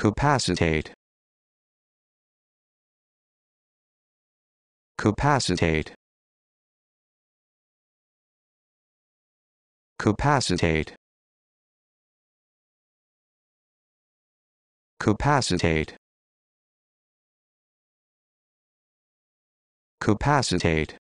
Capacitate. Capacitate. Capacitate. Capacitate. Capacitate.